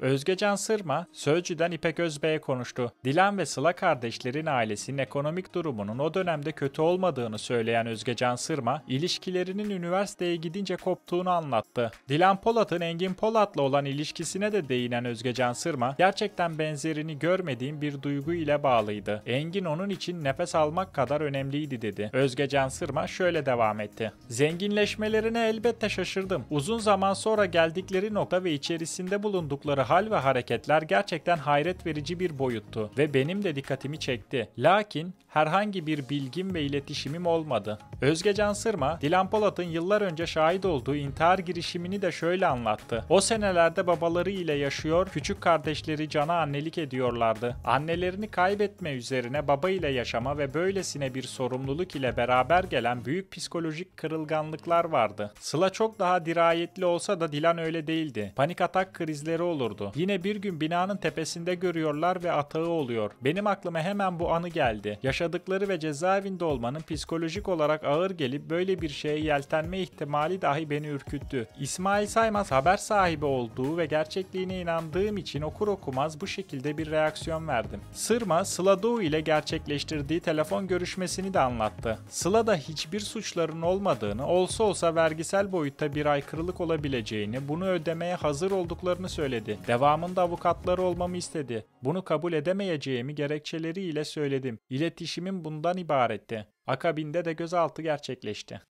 Özgecan Sırma, Sözcü'den İpek Özbey'e konuştu. Dilan ve Sıla kardeşlerin ailesinin ekonomik durumunun o dönemde kötü olmadığını söyleyen Özgecan Sırma, ilişkilerinin üniversiteye gidince koptuğunu anlattı. Dilan Polat'ın Engin Polat'la olan ilişkisine de değinen Özgecan Sırma, gerçekten benzerini görmediğim bir duygu ile bağlıydı. Engin onun için nefes almak kadar önemliydi dedi. Özgecan Sırma şöyle devam etti. Zenginleşmelerine elbette şaşırdım. Uzun zaman sonra geldikleri nokta ve içerisinde bulundukları hal ve hareketler gerçekten hayret verici bir boyuttu ve benim de dikkatimi çekti. Lakin herhangi bir bilgim ve iletişimim olmadı. Özge Can Sırma, Dilan Polat'ın yıllar önce şahit olduğu intihar girişimini de şöyle anlattı. O senelerde babaları ile yaşıyor, küçük kardeşleri Can'a annelik ediyorlardı. Annelerini kaybetme üzerine baba ile yaşama ve böylesine bir sorumluluk ile beraber gelen büyük psikolojik kırılganlıklar vardı. Sıla çok daha dirayetli olsa da Dilan öyle değildi. Panik atak krizleri olurdu oldu. Yine bir gün binanın tepesinde görüyorlar ve atağı oluyor. Benim aklıma hemen bu anı geldi. Yaşadıkları ve cezaevinde olmanın psikolojik olarak ağır gelip böyle bir şeye yeltenme ihtimali dahi beni ürküttü. İsmail Saymaz haber sahibi olduğu ve gerçekliğine inandığım için okur okumaz bu şekilde bir reaksiyon verdim. Sırma, Sıla Doğu ile gerçekleştirdiği telefon görüşmesini de anlattı. Sıla da hiçbir suçların olmadığını, olsa olsa vergisel boyutta bir aykırılık olabileceğini, bunu ödemeye hazır olduklarını söyledi. Devamında avukatları olmamı istedi. Bunu kabul edemeyeceğimi gerekçeleriyle söyledim. İletişimim bundan ibaretti. Akabinde de gözaltı gerçekleşti.